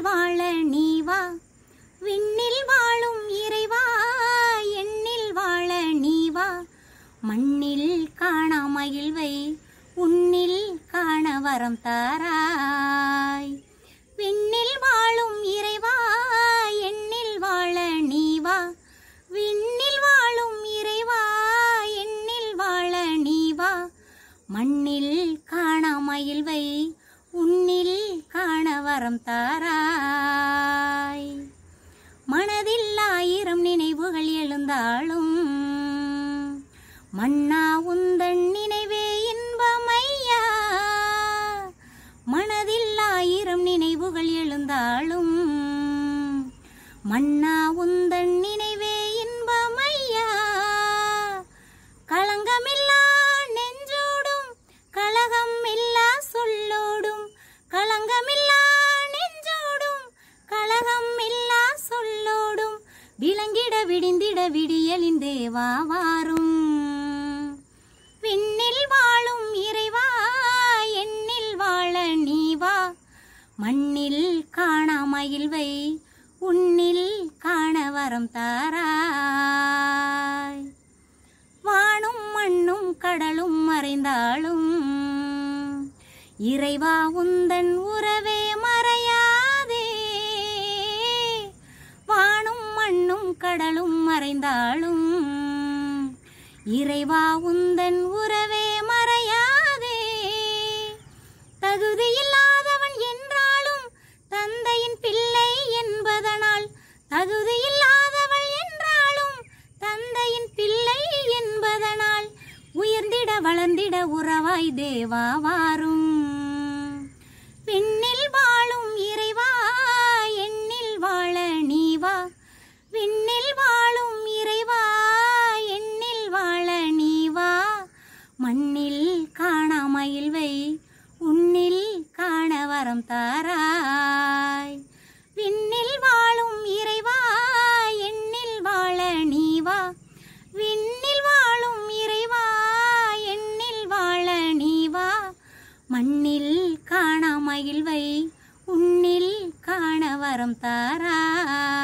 விண்ணில் வாழ நீ வா விண்ணில் வாழும் இறைவா எண்ணில் வாழ நீ வா மண்ணில் காண மகிழ்வை உன்னில் காண வரம் தாராய் விண்ணில் வாழும் இறைவா எண்ணில் வாழ நீ வா விண்ணில் வாழும் இறைவா எண்ணில் வாழ நீ வா மண்ணில் காண மயில்வை தாரம் தாராய் மனதில் ஆயிரம் நினைவுகள் எழுந்தாலும் மண்ணா உந்தன் நினைவே இன்பமையா மனதில் ஆயிரம் நினைவுகள் எழுந்தாலும் மண்ணா உந்தன் விளங்கிட விடிந்திட விடியலின் தேவா வாரும் விண்ணில் வாழும் இறைவா எண்ணில் வாழ நீவா மண்ணில் காணாமயில்வை உன்னில் காண வரம் தாராய் வானும் மண்ணும் கடலும் மறைந்தாலும் இறைவா உந்தன் உறவே மறைந்தாலும் இறைவா உந்தன் உறவே மறையாதே தகுதியில்லாதவன் என்றாலும் தந்தையின் பிள்ளை என்பதனால் தகுதியில்லாதவள் என்றாலும் தந்தையின் பிள்ளை என்பதனால் உயர்ந்திட வளர்ந்திட உறவாய் தேவா வாரும் வரம் தாராய் விண்ணில் வாழும் இறைவா எண்ணில் வாழ நீ வா விண்ணில் வாழும் இறைவா எண்ணில் வாழ நீ வா மண்ணில் காணாமயில்வை உன்னில் காண வரம் தாராய்